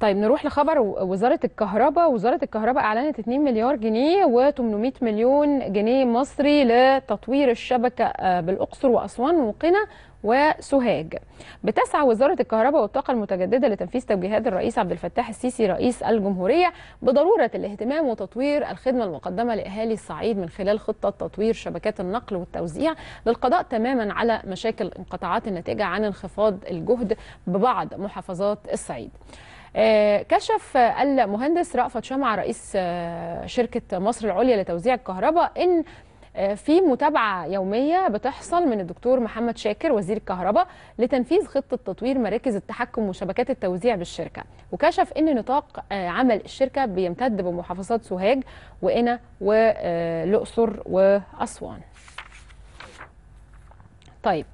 طيب نروح لخبر وزاره الكهرباء وزاره الكهرباء اعلنت 2 مليار جنيه و800 مليون جنيه مصري لتطوير الشبكه آه، بالاقصر واسوان وقنا وسوهاج بتسعى وزارة الكهرباء والطاقة المتجددة لتنفيذ توجيهات الرئيس عبد الفتاح السيسي رئيس الجمهورية بضرورة الاهتمام وتطوير الخدمة المقدمة لأهالي الصعيد من خلال خطة تطوير شبكات النقل والتوزيع للقضاء تماما على مشاكل انقطاعات الناتجة عن انخفاض الجهد ببعض محافظات الصعيد. آه، كشف المهندس رأفت شمع رئيس آه، شركة مصر العليا لتوزيع الكهرباء إن آه، في متابعة يومية بتحصل من الدكتور محمد شاكر وزير الكهرباء لتنفيذ خطة تطوير مراكز التحكم وشبكات التوزيع بالشركة وكشف أن نطاق عمل الشركة بيمتد بمحافظات سوهاج وإنا والأقصر وأسوان طيب